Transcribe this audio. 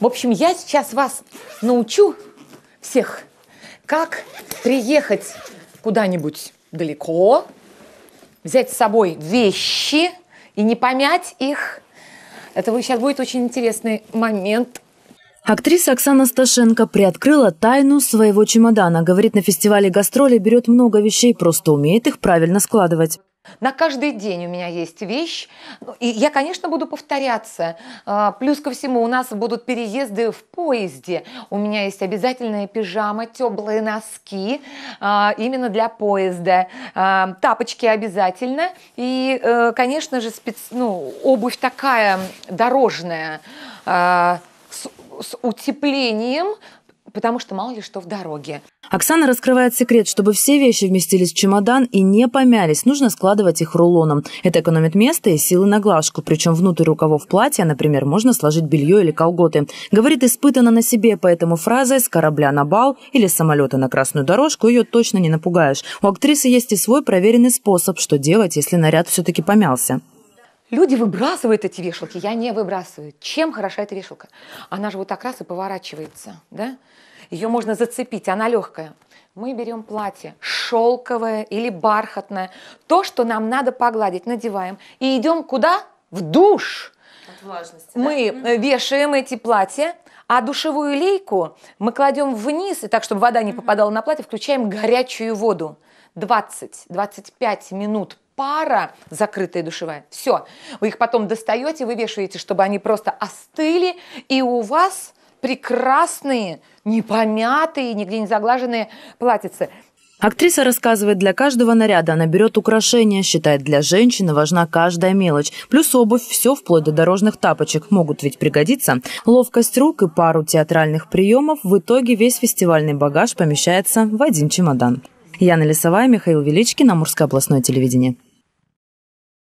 В общем, я сейчас вас научу всех, как приехать куда-нибудь далеко, взять с собой вещи и не помять их. Это сейчас будет очень интересный момент. Актриса Оксана Сташенко приоткрыла тайну своего чемодана. Говорит, на фестивале гастроли берет много вещей, просто умеет их правильно складывать. На каждый день у меня есть вещь. Ну, и я, конечно, буду повторяться. А, плюс ко всему у нас будут переезды в поезде. У меня есть обязательная пижама, теплые носки а, именно для поезда. А, тапочки обязательно. И, э, конечно же, спец... ну, обувь такая дорожная с утеплением, потому что мало ли что в дороге. Оксана раскрывает секрет, чтобы все вещи вместились в чемодан и не помялись, нужно складывать их рулоном. Это экономит место и силы на глажку, причем внутрь рукавов платья, например, можно сложить белье или колготы. Говорит, испытана на себе, поэтому фразой «с корабля на бал» или «самолета на красную дорожку» ее точно не напугаешь. У актрисы есть и свой проверенный способ, что делать, если наряд все-таки помялся. Люди выбрасывают эти вешалки, я не выбрасываю. Чем хороша эта вешалка? Она же вот так раз и поворачивается, да? Ее можно зацепить, она легкая. Мы берем платье шелковое или бархатное, то, что нам надо погладить, надеваем и идем куда? В душ. От влажности. Мы да? Э, вешаем эти платья, а душевую лейку мы кладем вниз, и так, чтобы вода не попадала на платье, включаем горячую воду. 20-25 минут пара, закрытая душевая. Все, вы их потом достаете, вывешиваете, чтобы они просто остыли, и у вас прекрасные, непомятые, нигде не заглаженные платьицы. Актриса рассказывает, для каждого наряда она берет украшения, считает, для женщины важна каждая мелочь. Плюс обувь, все вплоть до дорожных тапочек, могут ведь пригодиться. Ловкость рук и пару театральных приемов, в итоге весь фестивальный багаж помещается в один чемодан. Яна Лисовая, Михаил Величкин, Амурское областное телевидение.